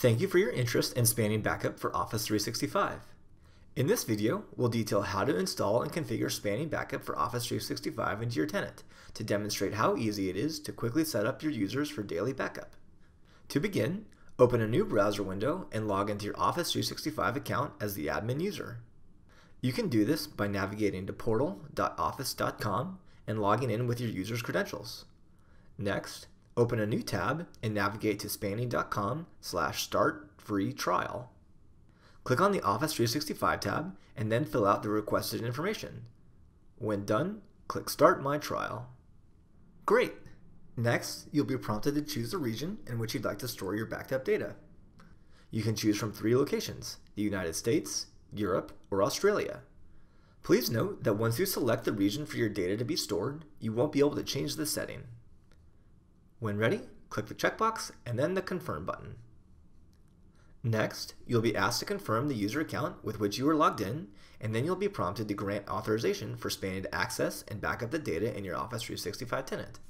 Thank you for your interest in Spanning Backup for Office 365. In this video, we'll detail how to install and configure Spanning Backup for Office 365 into your tenant to demonstrate how easy it is to quickly set up your users for daily backup. To begin, open a new browser window and log into your Office 365 account as the admin user. You can do this by navigating to portal.office.com and logging in with your user's credentials. Next, Open a new tab and navigate to spanningcom slash start free trial. Click on the Office 365 tab and then fill out the requested information. When done, click Start My Trial. Great! Next, you'll be prompted to choose the region in which you'd like to store your backed up data. You can choose from three locations, the United States, Europe, or Australia. Please note that once you select the region for your data to be stored, you won't be able to change the setting. When ready, click the checkbox and then the Confirm button. Next, you'll be asked to confirm the user account with which you were logged in, and then you'll be prompted to grant authorization for Spanning to access and backup the data in your Office 365 tenant.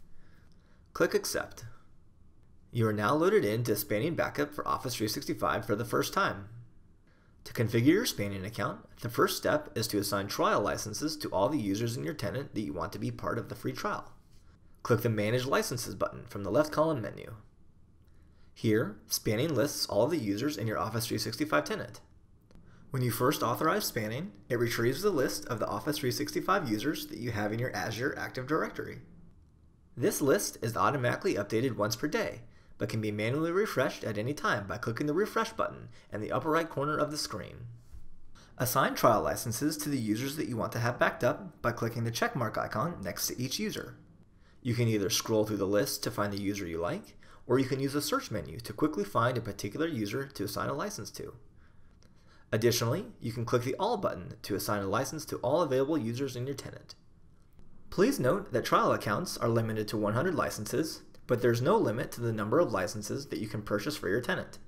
Click Accept. You are now loaded into Spanning Backup for Office 365 for the first time. To configure your Spanning account, the first step is to assign trial licenses to all the users in your tenant that you want to be part of the free trial. Click the Manage Licenses button from the left column menu. Here, spanning lists all of the users in your Office 365 tenant. When you first authorize spanning, it retrieves the list of the Office 365 users that you have in your Azure Active Directory. This list is automatically updated once per day, but can be manually refreshed at any time by clicking the Refresh button in the upper right corner of the screen. Assign trial licenses to the users that you want to have backed up by clicking the checkmark icon next to each user. You can either scroll through the list to find the user you like, or you can use the search menu to quickly find a particular user to assign a license to. Additionally, you can click the All button to assign a license to all available users in your tenant. Please note that trial accounts are limited to 100 licenses, but there's no limit to the number of licenses that you can purchase for your tenant.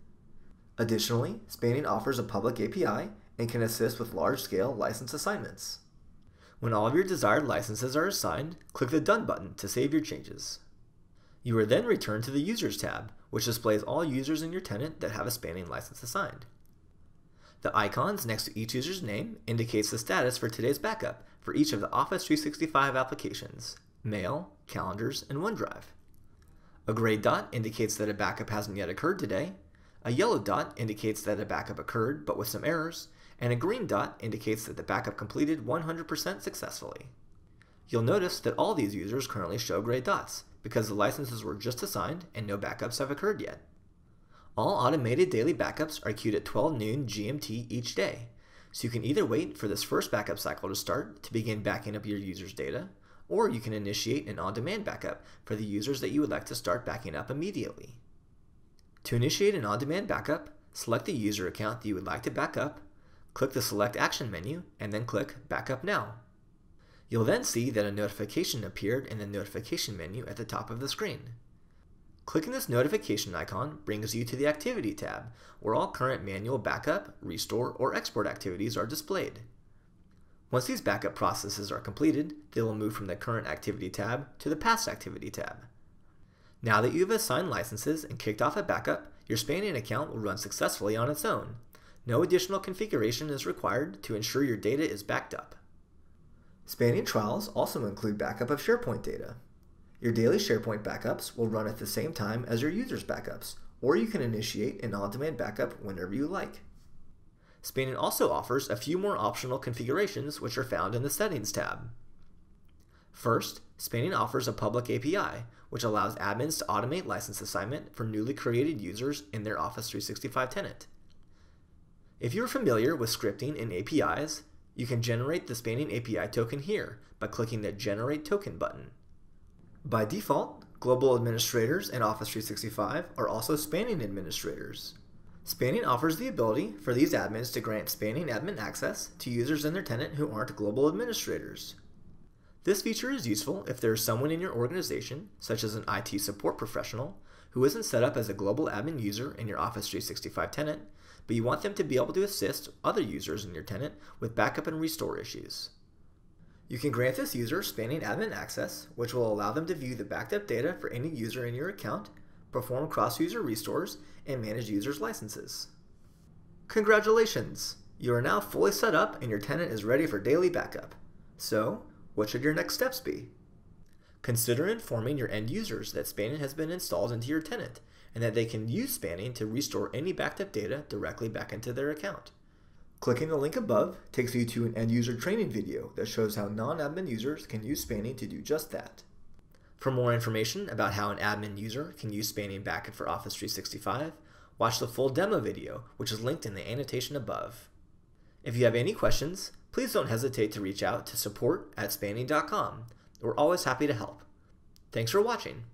Additionally, Spanning offers a public API and can assist with large-scale license assignments. When all of your desired licenses are assigned, click the Done button to save your changes. You are then returned to the Users tab, which displays all users in your tenant that have a spanning license assigned. The icons next to each user's name indicates the status for today's backup for each of the Office 365 applications, Mail, Calendars, and OneDrive. A gray dot indicates that a backup hasn't yet occurred today, a yellow dot indicates that a backup occurred but with some errors, and a green dot indicates that the backup completed 100% successfully. You'll notice that all these users currently show gray dots, because the licenses were just assigned and no backups have occurred yet. All automated daily backups are queued at 12 noon GMT each day, so you can either wait for this first backup cycle to start to begin backing up your users' data, or you can initiate an on-demand backup for the users that you would like to start backing up immediately. To initiate an on-demand backup, select the user account that you would like to back up, click the Select Action menu, and then click Backup Now. You'll then see that a notification appeared in the Notification menu at the top of the screen. Clicking this notification icon brings you to the Activity tab, where all current manual backup, restore, or export activities are displayed. Once these backup processes are completed, they will move from the Current Activity tab to the Past Activity tab. Now that you've assigned licenses and kicked off a backup, your Spanian account will run successfully on its own. No additional configuration is required to ensure your data is backed up. Spanian trials also include backup of SharePoint data. Your daily SharePoint backups will run at the same time as your users' backups, or you can initiate an on-demand backup whenever you like. Spanian also offers a few more optional configurations which are found in the Settings tab. First, Spanning offers a public API, which allows admins to automate license assignment for newly created users in their Office 365 tenant. If you're familiar with scripting and APIs, you can generate the Spanning API token here by clicking the Generate Token button. By default, global administrators in Office 365 are also Spanning administrators. Spanning offers the ability for these admins to grant Spanning admin access to users in their tenant who aren't global administrators. This feature is useful if there is someone in your organization, such as an IT support professional, who isn't set up as a global admin user in your Office 365 tenant, but you want them to be able to assist other users in your tenant with backup and restore issues. You can grant this user spanning admin access, which will allow them to view the backed up data for any user in your account, perform cross-user restores, and manage users' licenses. Congratulations! You are now fully set up and your tenant is ready for daily backup. So, what should your next steps be? Consider informing your end users that spanning has been installed into your tenant and that they can use spanning to restore any backed up data directly back into their account. Clicking the link above takes you to an end user training video that shows how non-admin users can use spanning to do just that. For more information about how an admin user can use spanning backend for Office 365, watch the full demo video which is linked in the annotation above. If you have any questions, please don't hesitate to reach out to support at spanning.com. We're always happy to help. Thanks for watching.